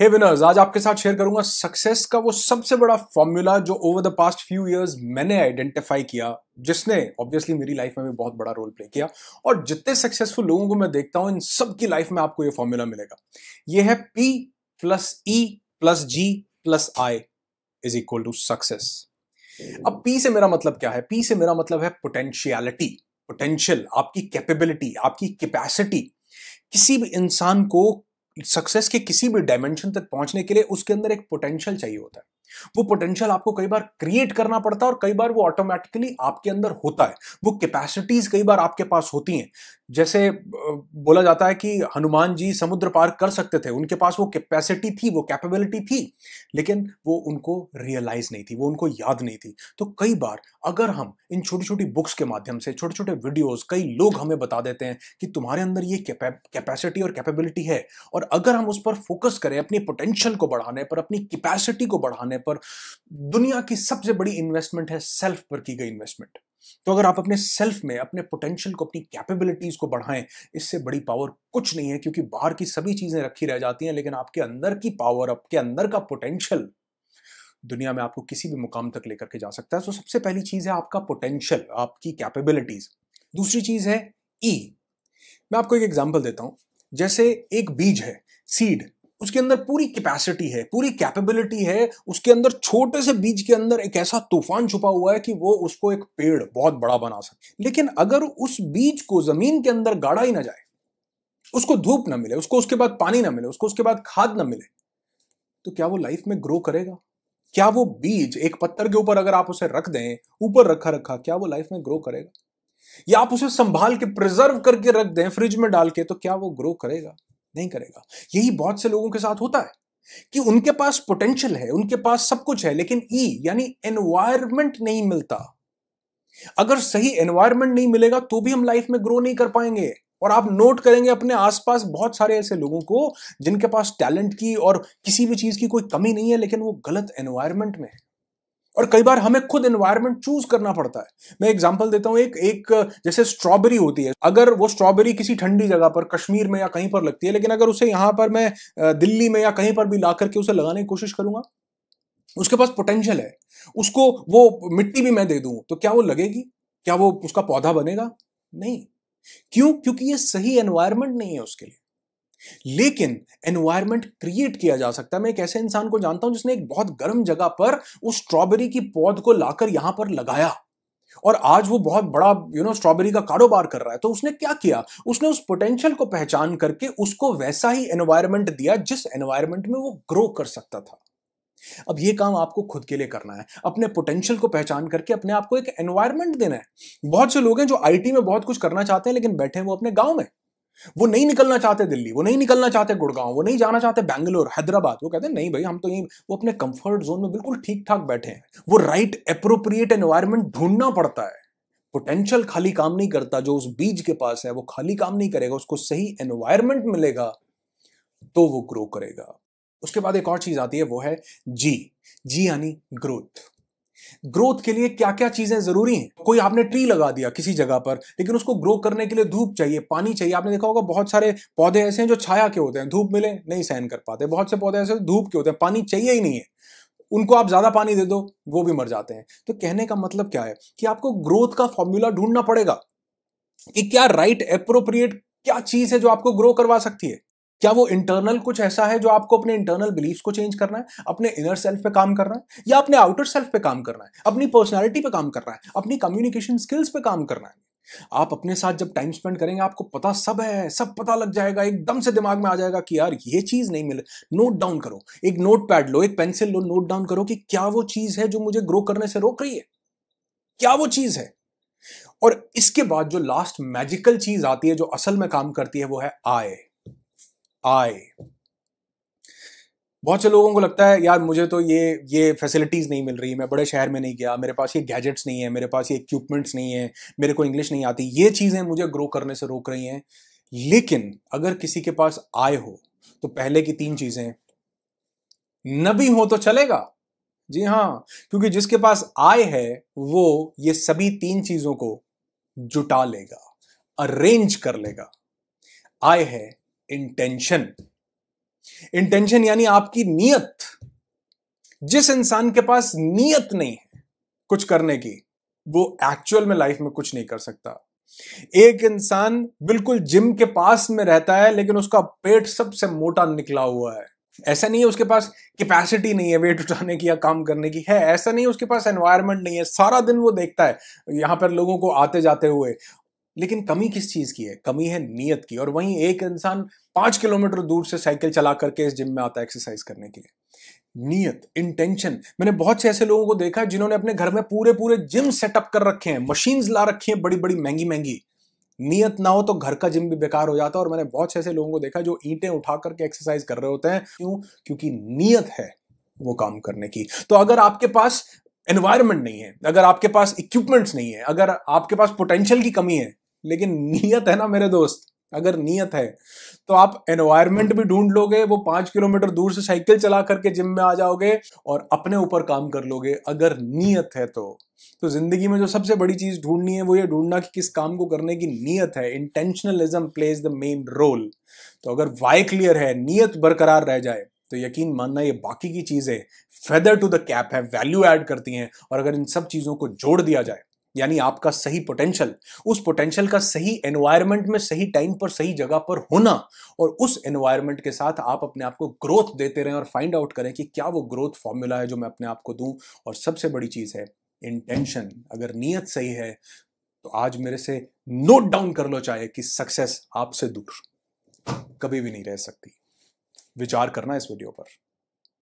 हे winners आज आपके साथ शेयर करूंगा सक्सेस का वो सबसे बड़ा फॉर्मूला जो over the past few years मैंने आइडेंटिफाई किया जिसने ऑब्वियसली मेरी लाइफ में भी बहुत बड़ा रोल प्ले किया और जितने सक्सेसफुल लोगों को मैं देखता हूं इन सब की लाइफ में आपको ये फॉर्मूला मिलेगा ये है P plus E plus G plus I is equal to success अब पी से मेरा मतलब क्या है पी से मेरा मतलब है पोटेंशियलिटी पोटेंशियल आपकी कैपेबिलिटी आपकी कैपेसिटी किसी भी इंसान को सक्सेस के किसी भी डायमेंशन तक पहुंचने के लिए उसके अंदर एक पोटेंशियल चाहिए होता है वो पोटेंशियल आपको कई बार क्रिएट करना पड़ता है और कई बार वो ऑटोमेटिकली आपके अंदर होता है वो कैपेसिटीज कई बार आपके पास होती हैं जैसे बोला जाता है कि हनुमान जी समुद्र पार कर सकते थे उनके पास वो कैपेसिटी थी वो कैपेबिलिटी थी लेकिन वो उनको रियलाइज नहीं थी वो उनको याद नहीं थी तो कई बार अगर हम इन छोटी छोटी बुक्स के माध्यम से छोटे छोटे वीडियोस कई लोग हमें बता देते हैं कि तुम्हारे अंदर ये कैपेसिटी और कैपेबिलिटी है और अगर हम उस पर फोकस करें अपनी पोटेंशियल को बढ़ाने पर अपनी कैपेसिटी को बढ़ाने पर दुनिया की सबसे बड़ी इन्वेस्टमेंट है सेल्फ पर की गई इन्वेस्टमेंट तो अगर आप अपने सेल्फ में अपने पोटेंशियल को अपनी कैपेबिलिटीज को बढ़ाएं इससे बड़ी पावर कुछ नहीं है क्योंकि बाहर की सभी चीजें रखी रह जाती हैं लेकिन आपके अंदर की पावर आपके अंदर का पोटेंशियल दुनिया में आपको किसी भी मुकाम तक लेकर के जा सकता है तो सबसे पहली चीज है आपका पोटेंशियल आपकी कैपेबिलिटीज दूसरी चीज है ई e। मैं आपको एक एग्जाम्पल देता हूं जैसे एक बीज है सीड उसके अंदर पूरी कैपेसिटी है पूरी कैपेबिलिटी है उसके अंदर छोटे से बीज के अंदर एक ऐसा तूफान छुपा हुआ है कि वो उसको एक पेड़ बहुत बड़ा बना सके लेकिन अगर उस बीज को जमीन के अंदर गाड़ा ही ना जाए उसको धूप ना मिले उसको उसके बाद पानी ना मिले उसको उसके बाद खाद ना मिले तो क्या वो लाइफ में ग्रो करेगा क्या वो बीज एक पत्थर के ऊपर अगर आप उसे रख दें ऊपर रखा रखा क्या वो लाइफ में ग्रो करेगा या आप उसे संभाल के प्रिजर्व करके रख दें फ्रिज में डाल के तो क्या वो ग्रो करेगा नहीं करेगा यही बहुत से लोगों के साथ होता है कि उनके पास पोटेंशियल है उनके पास सब कुछ है लेकिन ई e यानी एनवायरमेंट नहीं मिलता अगर सही एनवायरमेंट नहीं मिलेगा तो भी हम लाइफ में ग्रो नहीं कर पाएंगे और आप नोट करेंगे अपने आसपास बहुत सारे ऐसे लोगों को जिनके पास टैलेंट की और किसी भी चीज की कोई कमी नहीं है लेकिन वो गलत एनवायरमेंट में है और कई बार हमें खुद एनवायरमेंट चूज करना पड़ता है मैं एग्जाम्पल देता हूँ एक एक जैसे स्ट्रॉबेरी होती है अगर वो स्ट्रॉबेरी किसी ठंडी जगह पर कश्मीर में या कहीं पर लगती है लेकिन अगर उसे यहाँ पर मैं दिल्ली में या कहीं पर भी ला करके उसे लगाने की कोशिश करूंगा उसके पास पोटेंशियल है उसको वो मिट्टी भी मैं दे दूँ तो क्या वो लगेगी क्या वो उसका पौधा बनेगा नहीं क्यों क्योंकि ये सही एनवायरमेंट नहीं है उसके लिए लेकिन एनवायरमेंट क्रिएट किया जा सकता है मैं एक ऐसे इंसान को जानता हूं जिसने एक बहुत गर्म जगह पर उस स्ट्रॉबेरी की पौध को लाकर यहां पर लगाया और आज वो बहुत बड़ा यू नो स्ट्रॉबेरी का कारोबार कर रहा है तो उसने क्या किया उसने उस पोटेंशियल को पहचान करके उसको वैसा ही एनवायरमेंट दिया जिस एनवायरमेंट में वो ग्रो कर सकता था अब ये काम आपको खुद के लिए करना है अपने पोटेंशियल को पहचान करके अपने आप को एक एनवायरमेंट देना है बहुत से लोग हैं जो आईटी में बहुत कुछ करना चाहते हैं लेकिन बैठे हैं वो अपने गांव में वो नहीं निकलना चाहते दिल्ली वो नहीं निकलना चाहते गुड़गांव वो नहीं जाना चाहते बैंगलोर हैदराबाद वो कहते हैं नहीं भाई हम तो यहीं वो अपने कंफर्ट जोन में बिल्कुल ठीक ठाक बैठे हैं वो राइट अप्रोप्रिएट एनवायरमेंट ढूंढना पड़ता है पोटेंशियल खाली काम नहीं करता जो उस बीज के पास है वो खाली काम नहीं करेगा उसको सही एनवायरमेंट मिलेगा तो वो ग्रो करेगा उसके बाद एक और चीज आती है वो है जी जी यानी ग्रोथ ग्रोथ के लिए क्या क्या चीजें जरूरी हैं कोई आपने ट्री लगा दिया किसी जगह पर लेकिन उसको ग्रो करने के लिए धूप चाहिए पानी चाहिए आपने देखा होगा बहुत सारे पौधे ऐसे हैं जो छाया के होते हैं धूप मिले नहीं सहन कर पाते बहुत से पौधे ऐसे धूप के होते हैं पानी चाहिए ही नहीं है उनको आप ज्यादा पानी दे दो वो भी मर जाते हैं तो कहने का मतलब क्या है कि आपको ग्रोथ का फॉर्मूला ढूंढना पड़ेगा कि क्या राइट अप्रोप्रिएट क्या चीज है जो आपको ग्रो करवा सकती है क्या वो इंटरनल कुछ ऐसा है जो आपको अपने इंटरनल बिलीफ को चेंज करना है अपने इनर सेल्फ पे काम करना है या अपने आउटर सेल्फ पे काम करना है अपनी पर्सनैलिटी पे काम करना है अपनी कम्युनिकेशन स्किल्स पे काम करना है आप अपने साथ जब टाइम स्पेंड करेंगे आपको पता सब है सब पता लग जाएगा एकदम से दिमाग में आ जाएगा कि यार ये चीज़ नहीं मिले नोट डाउन करो एक नोट पैड लो एक पेंसिल लो नोट डाउन करो कि क्या वो चीज़ है जो मुझे ग्रो करने से रोक रही है क्या वो चीज़ है और इसके बाद जो लास्ट मैजिकल चीज़ आती है जो असल में काम करती है वो है आय आए बहुत से लोगों को लगता है यार मुझे तो ये ये फैसिलिटीज़ नहीं मिल रही मैं बड़े शहर में नहीं गया मेरे पास ये गैजेट्स नहीं है मेरे पास ये इक्विपमेंट्स नहीं है मेरे को इंग्लिश नहीं आती ये चीज़ें मुझे ग्रो करने से रोक रही हैं लेकिन अगर किसी के पास आय हो तो पहले की तीन चीज़ें न भी हो तो चलेगा जी हाँ क्योंकि जिसके पास आय है वो ये सभी तीन चीज़ों को जुटा लेगा अरेंज कर लेगा आय है इंटेंशन इंटेंशन यानी आपकी नीयत जिस इंसान के पास नीयत नहीं है कुछ करने की वो एक्चुअल में लाइफ में कुछ नहीं कर सकता एक इंसान बिल्कुल जिम के पास में रहता है लेकिन उसका पेट सबसे मोटा निकला हुआ है ऐसा नहीं है उसके पास कैपेसिटी नहीं है वेट उठाने की या काम करने की है ऐसा नहीं है उसके पास एनवायरनमेंट नहीं है सारा दिन वो देखता है यहां पर लोगों को आते जाते हुए लेकिन कमी किस चीज़ की है कमी है नीयत की और वहीं एक इंसान पांच किलोमीटर दूर से साइकिल चला करके इस जिम में आता है एक्सरसाइज करने के लिए नियत इंटेंशन मैंने बहुत से ऐसे लोगों को देखा जिन्होंने अपने घर में पूरे पूरे जिम सेटअप कर रखे हैं मशीन्स ला रखी हैं बड़ी बड़ी महंगी महंगी नियत ना हो तो घर का जिम भी बेकार हो जाता है और मैंने बहुत से ऐसे लोगों को देखा जो ईंटें उठा करके एक्सरसाइज कर रहे होते हैं क्यों क्योंकि नियत है वो काम करने की तो अगर आपके पास एनवायरमेंट नहीं है अगर आपके पास इक्विपमेंट्स नहीं है अगर आपके पास पोटेंशियल की कमी है लेकिन नीयत है ना मेरे दोस्त अगर नीयत है तो आप एनवायरमेंट भी ढूंढ लोगे वो पांच किलोमीटर दूर से साइकिल चला करके जिम में आ जाओगे और अपने ऊपर काम कर लोगे अगर नीयत है तो तो जिंदगी में जो सबसे बड़ी चीज ढूंढनी है वो ये ढूंढना कि किस काम को करने की नीयत है intentionalism plays the main role तो अगर वाई क्लियर है नीयत बरकरार रह जाए तो यकीन मानना ये बाकी की चीजें फेदर टू द कैप है वैल्यू एड करती हैं और अगर इन सब चीजों को जोड़ दिया जाए यानी आपका सही पोटेंशियल उस पोटेंशियल का सही एनवायरनमेंट में सही टाइम पर सही जगह पर होना और उस एनवायरनमेंट के साथ आप अपने आप को ग्रोथ देते रहें और फाइंड आउट करें कि क्या वो ग्रोथ फॉर्मूला है जो मैं अपने आप को दूं और सबसे बड़ी चीज़ है इंटेंशन अगर नीयत सही है तो आज मेरे से नोट डाउन कर लो चाहे कि सक्सेस आपसे दूर कभी भी नहीं रह सकती विचार करना इस वीडियो पर